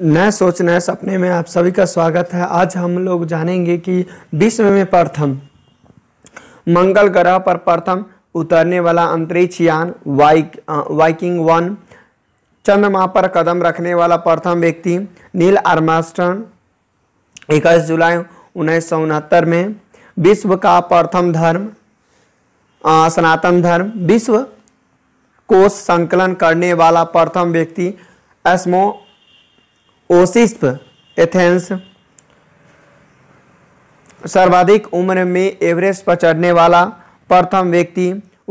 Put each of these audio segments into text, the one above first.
नए सोच नए सपने में आप सभी का स्वागत है आज हम लोग जानेंगे कि विश्व में प्रथम मंगल ग्रह पर प्रथम उतरने वाला अंतरिक्ष यान वाइक वाइकिंग वन चंद्रमा पर कदम रखने वाला प्रथम व्यक्ति नील आर्मास्टन इक्कीस जुलाई उन्नीस में विश्व का प्रथम धर्म सनातन धर्म विश्व कोष संकलन करने वाला प्रथम व्यक्ति एस्मो ओसिस्प एथेंस सर्वाधिक उम्र में एवरेस्ट पर चढ़ने वाला प्रथम व्यक्ति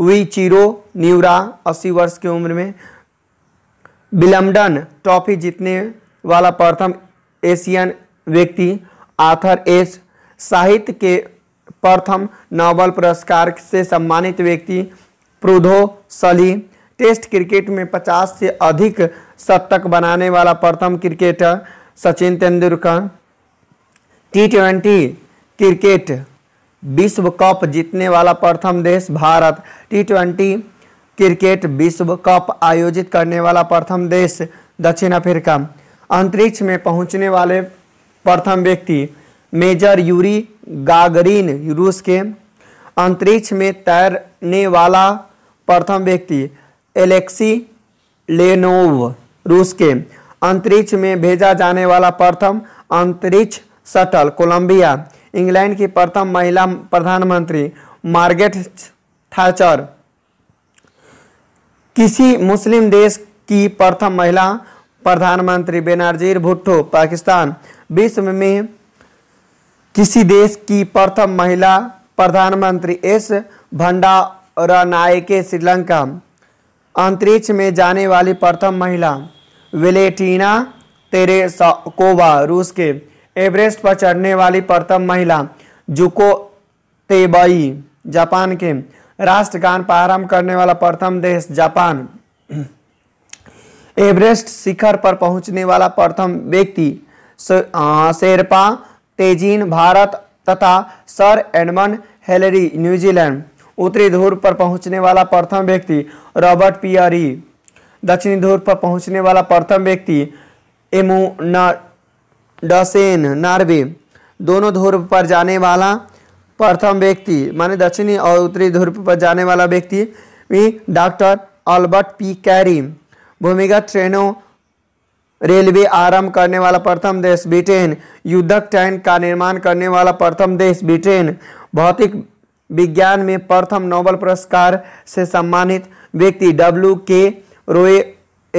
वी चीरो न्यूरा अस्सी वर्ष की उम्र में बिलमडन ट्रॉफी जीतने वाला प्रथम एशियन व्यक्ति आथर एस साहित्य के प्रथम नोबल पुरस्कार से सम्मानित व्यक्ति प्रुधो सली टेस्ट क्रिकेट में 50 से अधिक शतक बनाने वाला प्रथम cricketer Sachin Tendulkar T twenty cricket विश्व कप जीतने वाला प्रथम देश भारत टी ट्वेंटी क्रिकेट विश्व कप आयोजित करने वाला प्रथम देश दक्षिण अफ्रीका अंतरिक्ष में पहुंचने वाले प्रथम व्यक्ति मेजर यूरी गागरीन रूस के अंतरिक्ष में तैरने वाला प्रथम व्यक्ति एलेक्सी लेनोव रूस के अंतरिक्ष में भेजा जाने वाला प्रथम अंतरिक्ष शटल कोलंबिया इंग्लैंड की प्रथम महिला प्रधानमंत्री मार्गेट थाचर किसी मुस्लिम देश की प्रथम महिला प्रधानमंत्री बेनाजीर भुट्टो पाकिस्तान विश्व में किसी देश की प्रथम महिला प्रधानमंत्री एस भंडारनायके श्रीलंका अंतरिक्ष में जाने वाली प्रथम महिला विलेटीना तेरेसकोवा रूस के एवरेस्ट पर चढ़ने वाली प्रथम महिला जुको तेबई जापान के राष्ट्रगान प्रारंभ करने वाला प्रथम देश जापान एवरेस्ट शिखर पर पहुंचने वाला प्रथम व्यक्ति शेरपा तेजीन भारत तथा सर एडमन हेलरी न्यूजीलैंड उत्तरी ध्रुव पर पहुंचने वाला प्रथम व्यक्ति रॉबर्ट पियरी दक्षिणी ध्रुव पर पहुंचने वाला प्रथम व्यक्ति एमुनाडसेन नार्वे दोनों ध्रुव पर जाने वाला प्रथम व्यक्ति माने दक्षिणी और उत्तरी ध्रुव पर जाने वाला व्यक्ति डॉक्टर अल्बर्ट पी कैरी भूमिगत ट्रेनों रेलवे आरंभ करने वाला प्रथम देश ब्रिटेन युद्धक ट्रेन का निर्माण करने वाला प्रथम देश ब्रिटेन भौतिक विज्ञान में प्रथम नोबल पुरस्कार से सम्मानित व्यक्ति डब्ल्यू के रोए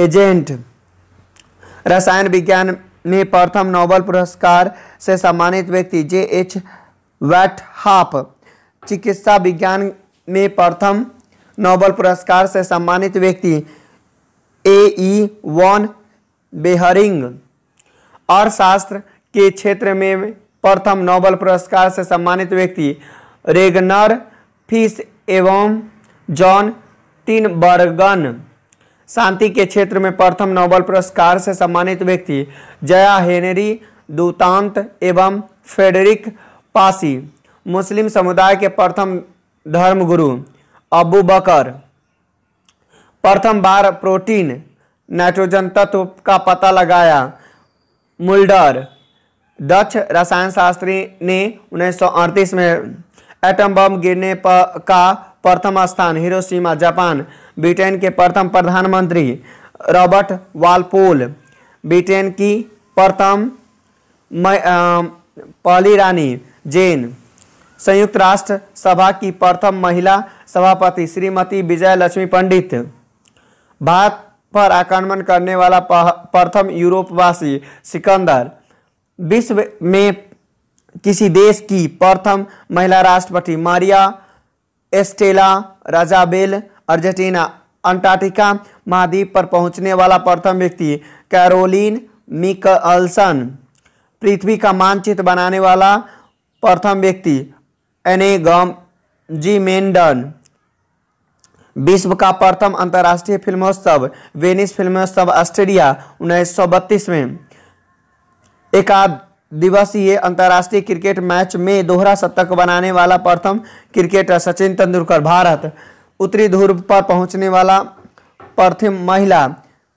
एजेंट रसायन विज्ञान में प्रथम नोबल पुरस्कार से सम्मानित व्यक्ति जे एच वैट हाप चिकित्सा विज्ञान में प्रथम नोबल पुरस्कार से सम्मानित व्यक्ति ए ई वॉन बेहरिंग अर्थशास्त्र के क्षेत्र में प्रथम नोबल पुरस्कार से सम्मानित व्यक्ति रेगनर फिश एवं जॉन तीन बर्गन शांति के क्षेत्र में प्रथम नोबल पुरस्कार से सम्मानित व्यक्ति जया हेनरी दूतांत एवं फेडरिक पासी मुस्लिम समुदाय के प्रथम धर्मगुरु अबू बकर प्रथम बार प्रोटीन नाइट्रोजन तत्व का पता लगाया मुल्डर दक्ष रसायन शास्त्री ने उन्नीस में एटम बम गिरने का प्रथम स्थान हिरोशिमा जापान ब्रिटेन के प्रथम प्रधानमंत्री रॉबर्ट वालपोल ब्रिटेन की प्रथम पहली रानी जेन संयुक्त राष्ट्र सभा की प्रथम महिला सभापति श्रीमती विजय लक्ष्मी पंडित भारत पर आक्रमण करने वाला प्रथम यूरोपवासी सिकंदर विश्व में किसी देश की प्रथम महिला राष्ट्रपति मारिया एस्टेला राजाबेल अर्जेंटीना अंटार्कटिका महाद्वीप पर पहुंचने वाला प्रथम व्यक्ति कैरोलिन मिकअल्सन पृथ्वी का मानचित्र बनाने वाला प्रथम व्यक्ति एनेगम जी मेंडन विश्व का प्रथम अंतर्राष्ट्रीय फिल्मोत्सव वेनिस फिल्मोत्सव ऑस्ट्रेलिया उन्नीस में एकाद दिवसीय अंतर्राष्ट्रीय क्रिकेट मैच में दोहरा शतक बनाने वाला प्रथम क्रिकेटर सचिन तेंदुलकर भारत उत्तरी ध्रुव पर पहुंचने वाला प्रथम महिला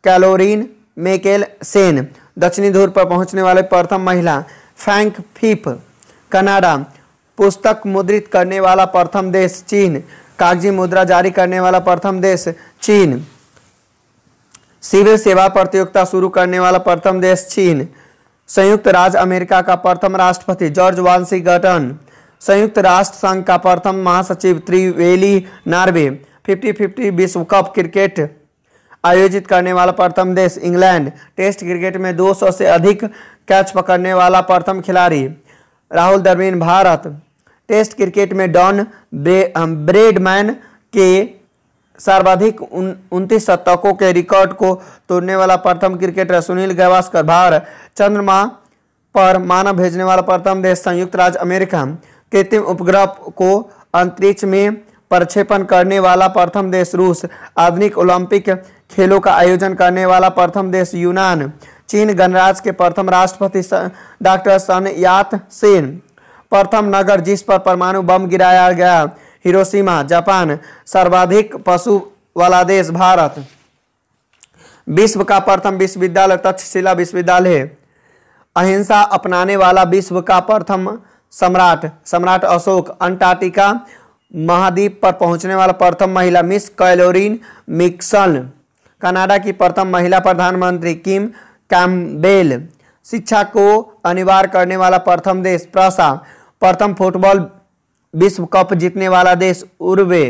कैलोरिन मेकेल सेन दक्षिणी ध्रुव पर पहुंचने वाले प्रथम महिला फैंक फिप कनाडा पुस्तक मुद्रित करने वाला प्रथम देश चीन कागजी मुद्रा जारी करने वाला प्रथम देश चीन सिविल सेवा प्रतियोगिता शुरू करने वाला प्रथम देश चीन संयुक्त राज्य अमेरिका का प्रथम राष्ट्रपति जॉर्ज वांसीगटन संयुक्त राष्ट्र संघ का प्रथम महासचिव त्रिवेली नार्वे 50-50 विश्व कप क्रिकेट आयोजित करने वाला प्रथम देश इंग्लैंड टेस्ट क्रिकेट में 200 से अधिक कैच पकड़ने वाला प्रथम खिलाड़ी राहुल द्रविड़ भारत टेस्ट क्रिकेट में डॉन ब्रे, ब्रेडमैन के सर्वाधिक उनतीस शतकों के रिकॉर्ड को तोड़ने वाला प्रथम क्रिकेटर सुनील गावस्कर भार चंद्रमा पर मानव भेजने वाला प्रथम देश संयुक्त राज्य अमेरिका कृत्रिम उपग्रह को अंतरिक्ष में प्रक्षेपण करने वाला प्रथम देश रूस आधुनिक ओलंपिक खेलों का आयोजन करने वाला प्रथम देश यूनान चीन गणराज्य के प्रथम राष्ट्रपति डॉक्टर सन यात सेन प्रथम नगर जिस पर परमाणु बम गिराया गया हिरोशिमा जापान सर्वाधिक पशु वाला देश भारत विश्व का प्रथम विश्वविद्यालय तक्षशिला विश्वविद्यालय अहिंसा अपनाने वाला विश्व का प्रथम सम्राट सम्राट अशोक अंटार्कटिका महाद्वीप पर पहुंचने वाला प्रथम महिला मिस कैलोरिन मिक्सन कनाडा की प्रथम महिला प्रधानमंत्री किम कैम्बेल शिक्षा को अनिवार्य करने वाला प्रथम देश प्रसा प्रथम फुटबॉल विश्व कप जीतने वाला देश उर्वे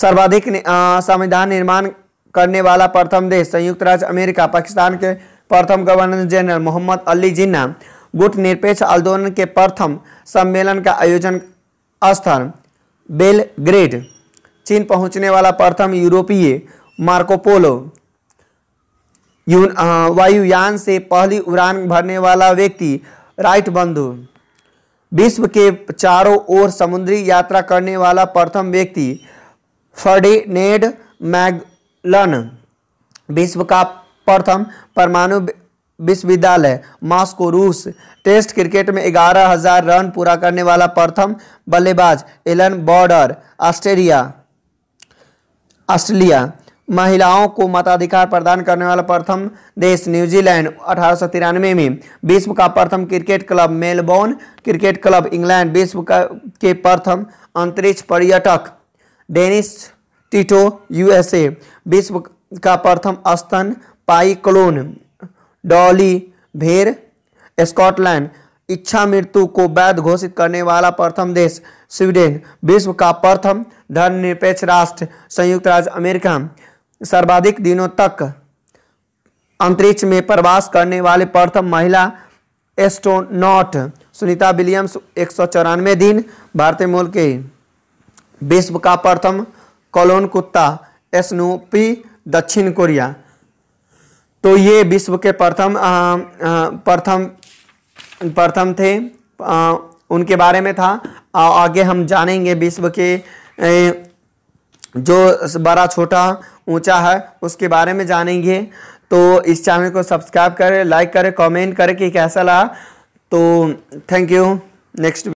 सर्वाधिक संविधान निर्माण करने वाला प्रथम देश संयुक्त राज्य अमेरिका पाकिस्तान के प्रथम गवर्नर जनरल मोहम्मद अली जिन्ना गुट निरपेक्ष आंदोलन के प्रथम सम्मेलन का आयोजन स्थान बेलग्रेड चीन पहुंचने वाला प्रथम यूरोपीय मार्कोपोलो वायुयान से पहली उड़ान भरने वाला व्यक्ति राइट बंधु विश्व के चारों ओर समुद्री यात्रा करने वाला प्रथम व्यक्ति फर्डिनेड मैगलन विश्व का प्रथम परमाणु विश्वविद्यालय मास्को रूस टेस्ट क्रिकेट में ग्यारह हजार रन पूरा करने वाला प्रथम बल्लेबाज एलन बॉर्डर ऑस्ट्रेलिया ऑस्ट्रेलिया महिलाओं को मताधिकार प्रदान करने वाला प्रथम देश न्यूजीलैंड अठारह में विश्व का प्रथम cricket club Melbourne cricket club England विश्व के प्रथम अंतरिक्ष पर्यटक डेनिस टिटो यूएसए विश्व का प्रथम स्तन पाइक्लोन डॉली भेर स्कॉटलैंड इच्छा मृत्यु को वैध घोषित करने वाला प्रथम देश स्वीडन विश्व का प्रथम धर्मनिरपेक्ष राष्ट्र संयुक्त राज्य अमेरिका सर्वाधिक दिनों तक अंतरिक्ष में प्रवास करने वाले प्रथम महिला एस्ट्रोनॉट सुनीता विलियम्स एक दिन भारतीय मूल के विश्व का प्रथम कॉलोन कुत्ता एसनोपी दक्षिण कोरिया तो ये विश्व के प्रथम प्रथम प्रथम थे आ, उनके बारे में था आ, आगे हम जानेंगे विश्व के ए, जो बड़ा छोटा ऊंचा है उसके बारे में जानेंगे तो इस चैनल को सब्सक्राइब करें लाइक करें कमेंट करें कि कैसा लगा तो थैंक यू नेक्स्ट